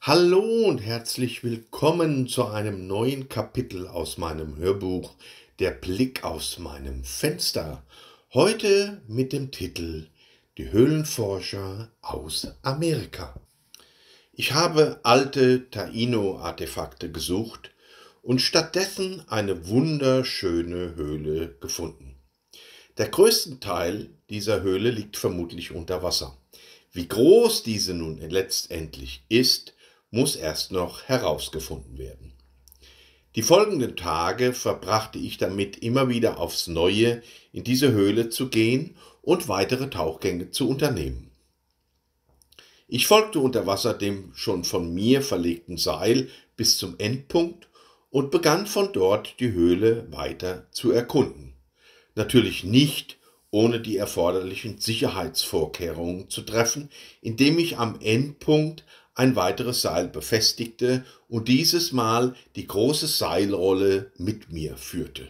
Hallo und herzlich willkommen zu einem neuen Kapitel aus meinem Hörbuch Der Blick aus meinem Fenster. Heute mit dem Titel Die Höhlenforscher aus Amerika. Ich habe alte Taino-Artefakte gesucht und stattdessen eine wunderschöne Höhle gefunden. Der größte Teil dieser Höhle liegt vermutlich unter Wasser. Wie groß diese nun letztendlich ist, muss erst noch herausgefunden werden. Die folgenden Tage verbrachte ich damit, immer wieder aufs Neue in diese Höhle zu gehen und weitere Tauchgänge zu unternehmen. Ich folgte unter Wasser dem schon von mir verlegten Seil bis zum Endpunkt und begann von dort die Höhle weiter zu erkunden. Natürlich nicht ohne die erforderlichen Sicherheitsvorkehrungen zu treffen, indem ich am Endpunkt ein weiteres Seil befestigte und dieses Mal die große Seilrolle mit mir führte.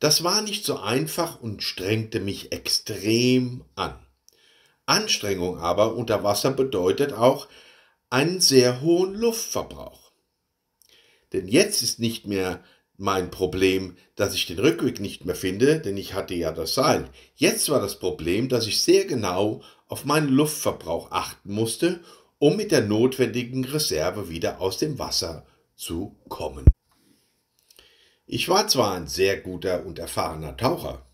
Das war nicht so einfach und strengte mich extrem an. Anstrengung aber unter Wasser bedeutet auch einen sehr hohen Luftverbrauch. Denn jetzt ist nicht mehr mein Problem, dass ich den Rückweg nicht mehr finde, denn ich hatte ja das Seil. Jetzt war das Problem, dass ich sehr genau auf meinen Luftverbrauch achten musste um mit der notwendigen Reserve wieder aus dem Wasser zu kommen. Ich war zwar ein sehr guter und erfahrener Taucher,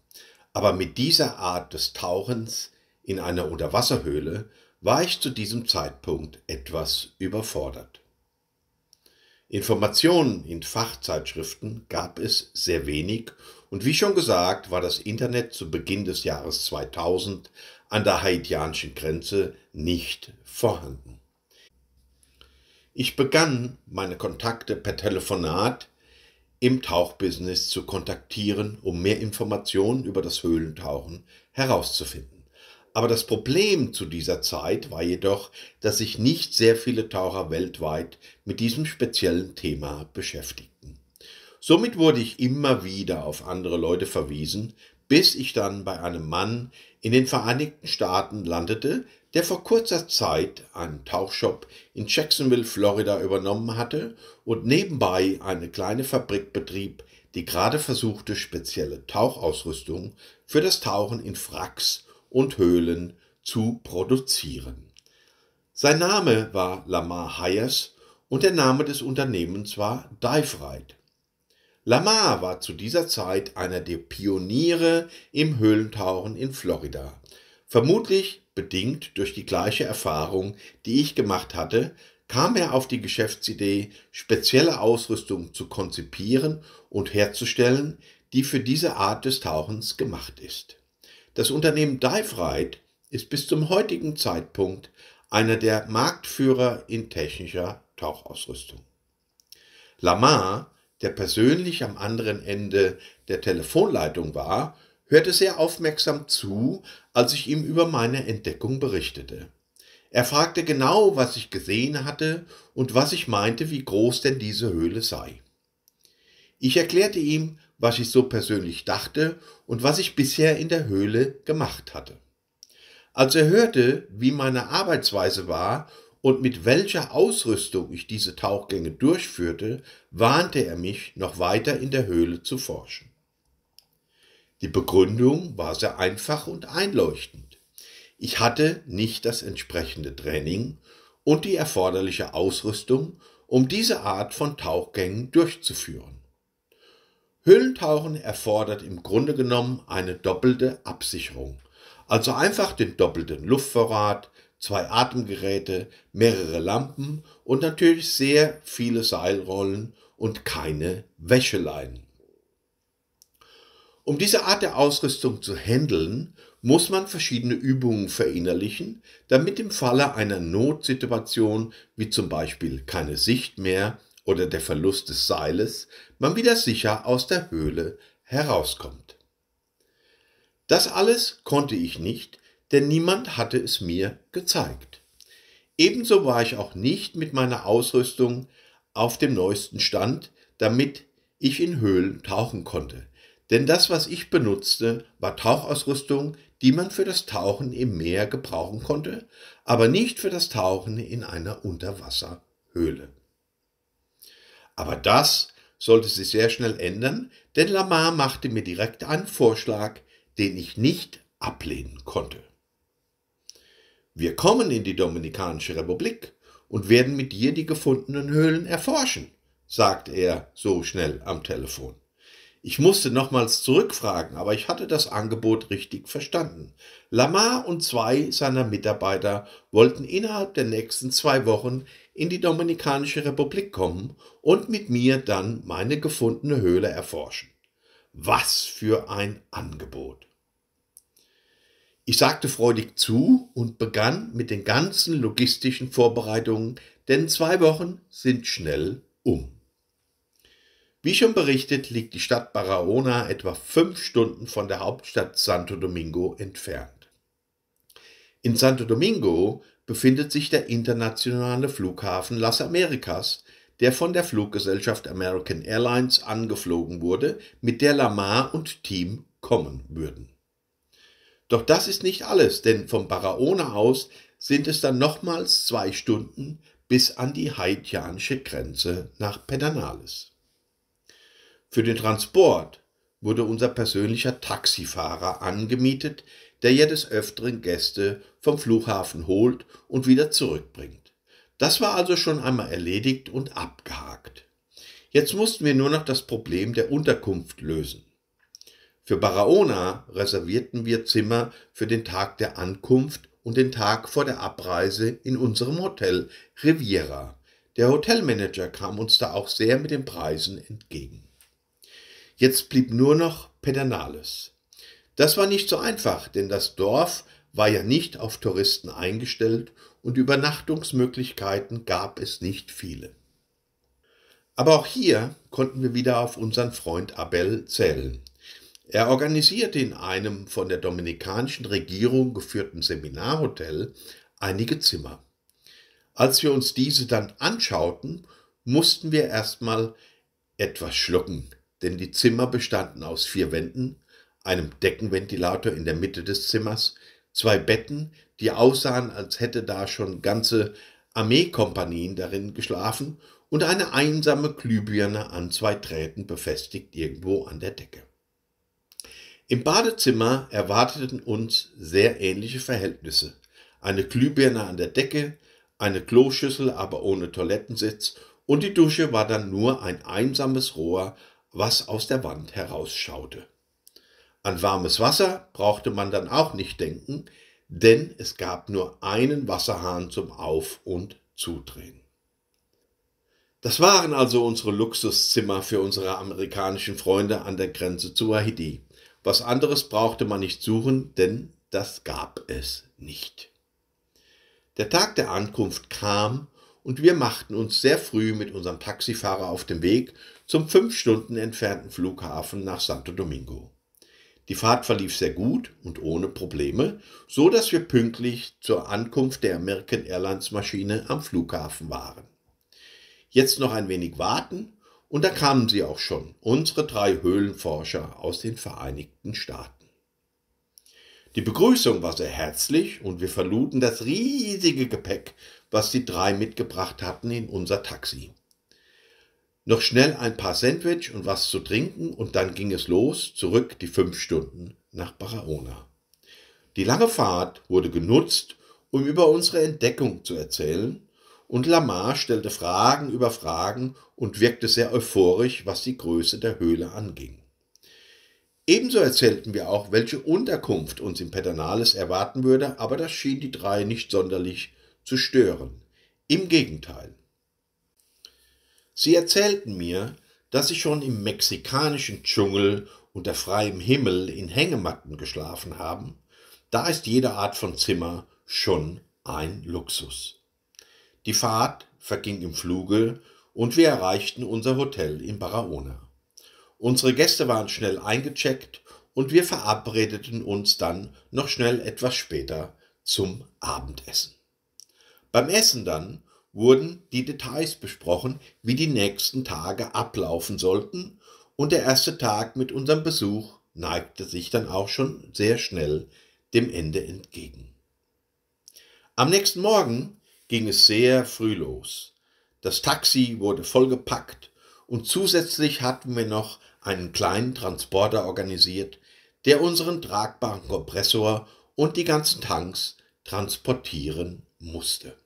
aber mit dieser Art des Tauchens in einer Unterwasserhöhle war ich zu diesem Zeitpunkt etwas überfordert. Informationen in Fachzeitschriften gab es sehr wenig und wie schon gesagt war das Internet zu Beginn des Jahres 2000 an der haitianischen Grenze nicht vorhanden. Ich begann, meine Kontakte per Telefonat im Tauchbusiness zu kontaktieren, um mehr Informationen über das Höhlentauchen herauszufinden. Aber das Problem zu dieser Zeit war jedoch, dass sich nicht sehr viele Taucher weltweit mit diesem speziellen Thema beschäftigten. Somit wurde ich immer wieder auf andere Leute verwiesen, bis ich dann bei einem Mann in den Vereinigten Staaten landete, der vor kurzer Zeit einen Tauchshop in Jacksonville, Florida übernommen hatte und nebenbei eine kleine Fabrik betrieb, die gerade versuchte, spezielle Tauchausrüstung für das Tauchen in Fracks und Höhlen zu produzieren. Sein Name war Lamar Hayes und der Name des Unternehmens war Dive Ride. Lamar war zu dieser Zeit einer der Pioniere im Höhlentauchen in Florida. Vermutlich bedingt durch die gleiche Erfahrung, die ich gemacht hatte, kam er auf die Geschäftsidee, spezielle Ausrüstung zu konzipieren und herzustellen, die für diese Art des Tauchens gemacht ist. Das Unternehmen DiveRide ist bis zum heutigen Zeitpunkt einer der Marktführer in technischer Tauchausrüstung. Lamar der persönlich am anderen Ende der Telefonleitung war, hörte sehr aufmerksam zu, als ich ihm über meine Entdeckung berichtete. Er fragte genau, was ich gesehen hatte und was ich meinte, wie groß denn diese Höhle sei. Ich erklärte ihm, was ich so persönlich dachte und was ich bisher in der Höhle gemacht hatte. Als er hörte, wie meine Arbeitsweise war und mit welcher Ausrüstung ich diese Tauchgänge durchführte, warnte er mich, noch weiter in der Höhle zu forschen. Die Begründung war sehr einfach und einleuchtend. Ich hatte nicht das entsprechende Training und die erforderliche Ausrüstung, um diese Art von Tauchgängen durchzuführen. Höhlentauchen erfordert im Grunde genommen eine doppelte Absicherung, also einfach den doppelten Luftvorrat, zwei Atemgeräte, mehrere Lampen und natürlich sehr viele Seilrollen und keine Wäscheleien. Um diese Art der Ausrüstung zu handeln, muss man verschiedene Übungen verinnerlichen, damit im Falle einer Notsituation, wie zum Beispiel keine Sicht mehr oder der Verlust des Seiles, man wieder sicher aus der Höhle herauskommt. Das alles konnte ich nicht, denn niemand hatte es mir gezeigt. Ebenso war ich auch nicht mit meiner Ausrüstung auf dem neuesten Stand, damit ich in Höhlen tauchen konnte. Denn das, was ich benutzte, war Tauchausrüstung, die man für das Tauchen im Meer gebrauchen konnte, aber nicht für das Tauchen in einer Unterwasserhöhle. Aber das sollte sich sehr schnell ändern, denn Lamar machte mir direkt einen Vorschlag, den ich nicht ablehnen konnte. Wir kommen in die Dominikanische Republik und werden mit dir die gefundenen Höhlen erforschen, sagte er so schnell am Telefon. Ich musste nochmals zurückfragen, aber ich hatte das Angebot richtig verstanden. Lamar und zwei seiner Mitarbeiter wollten innerhalb der nächsten zwei Wochen in die Dominikanische Republik kommen und mit mir dann meine gefundene Höhle erforschen. Was für ein Angebot! Ich sagte freudig zu und begann mit den ganzen logistischen Vorbereitungen, denn zwei Wochen sind schnell um. Wie schon berichtet, liegt die Stadt Barahona etwa fünf Stunden von der Hauptstadt Santo Domingo entfernt. In Santo Domingo befindet sich der internationale Flughafen Las Americas, der von der Fluggesellschaft American Airlines angeflogen wurde, mit der Lamar und Team kommen würden. Doch das ist nicht alles, denn vom Baraona aus sind es dann nochmals zwei Stunden bis an die haitianische Grenze nach Pedernales. Für den Transport wurde unser persönlicher Taxifahrer angemietet, der ja des Öfteren Gäste vom Flughafen holt und wieder zurückbringt. Das war also schon einmal erledigt und abgehakt. Jetzt mussten wir nur noch das Problem der Unterkunft lösen. Für Baraona reservierten wir Zimmer für den Tag der Ankunft und den Tag vor der Abreise in unserem Hotel Riviera. Der Hotelmanager kam uns da auch sehr mit den Preisen entgegen. Jetzt blieb nur noch Pedernales. Das war nicht so einfach, denn das Dorf war ja nicht auf Touristen eingestellt und Übernachtungsmöglichkeiten gab es nicht viele. Aber auch hier konnten wir wieder auf unseren Freund Abel zählen. Er organisierte in einem von der dominikanischen Regierung geführten Seminarhotel einige Zimmer. Als wir uns diese dann anschauten, mussten wir erstmal etwas schlucken, denn die Zimmer bestanden aus vier Wänden, einem Deckenventilator in der Mitte des Zimmers, zwei Betten, die aussahen, als hätte da schon ganze Armeekompanien darin geschlafen, und eine einsame Glühbirne an zwei Drähten befestigt irgendwo an der Decke. Im Badezimmer erwarteten uns sehr ähnliche Verhältnisse. Eine Glühbirne an der Decke, eine Kloschüssel, aber ohne Toilettensitz und die Dusche war dann nur ein einsames Rohr, was aus der Wand herausschaute. An warmes Wasser brauchte man dann auch nicht denken, denn es gab nur einen Wasserhahn zum Auf- und Zudrehen. Das waren also unsere Luxuszimmer für unsere amerikanischen Freunde an der Grenze zu Haiti. Was anderes brauchte man nicht suchen, denn das gab es nicht. Der Tag der Ankunft kam und wir machten uns sehr früh mit unserem Taxifahrer auf den Weg zum fünf Stunden entfernten Flughafen nach Santo Domingo. Die Fahrt verlief sehr gut und ohne Probleme, so dass wir pünktlich zur Ankunft der American Airlines Maschine am Flughafen waren. Jetzt noch ein wenig warten und da kamen sie auch schon, unsere drei Höhlenforscher aus den Vereinigten Staaten. Die Begrüßung war sehr herzlich und wir verluden das riesige Gepäck, was die drei mitgebracht hatten, in unser Taxi. Noch schnell ein paar Sandwich und was zu trinken und dann ging es los, zurück die fünf Stunden nach Barahona. Die lange Fahrt wurde genutzt, um über unsere Entdeckung zu erzählen und Lamar stellte Fragen über Fragen und wirkte sehr euphorisch, was die Größe der Höhle anging. Ebenso erzählten wir auch, welche Unterkunft uns im Pedernales erwarten würde, aber das schien die drei nicht sonderlich zu stören. Im Gegenteil. Sie erzählten mir, dass sie schon im mexikanischen Dschungel unter freiem Himmel in Hängematten geschlafen haben. Da ist jede Art von Zimmer schon ein Luxus. Die Fahrt verging im Fluge und wir erreichten unser Hotel in Barahona. Unsere Gäste waren schnell eingecheckt und wir verabredeten uns dann noch schnell etwas später zum Abendessen. Beim Essen dann wurden die Details besprochen, wie die nächsten Tage ablaufen sollten, und der erste Tag mit unserem Besuch neigte sich dann auch schon sehr schnell dem Ende entgegen. Am nächsten Morgen ging es sehr früh los. Das Taxi wurde vollgepackt und zusätzlich hatten wir noch einen kleinen Transporter organisiert, der unseren tragbaren Kompressor und die ganzen Tanks transportieren musste.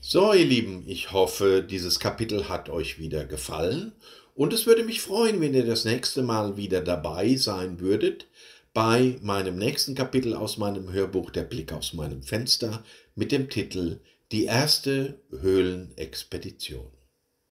So, ihr Lieben, ich hoffe, dieses Kapitel hat euch wieder gefallen und es würde mich freuen, wenn ihr das nächste Mal wieder dabei sein würdet bei meinem nächsten Kapitel aus meinem Hörbuch Der Blick aus meinem Fenster mit dem Titel Die erste Höhlenexpedition.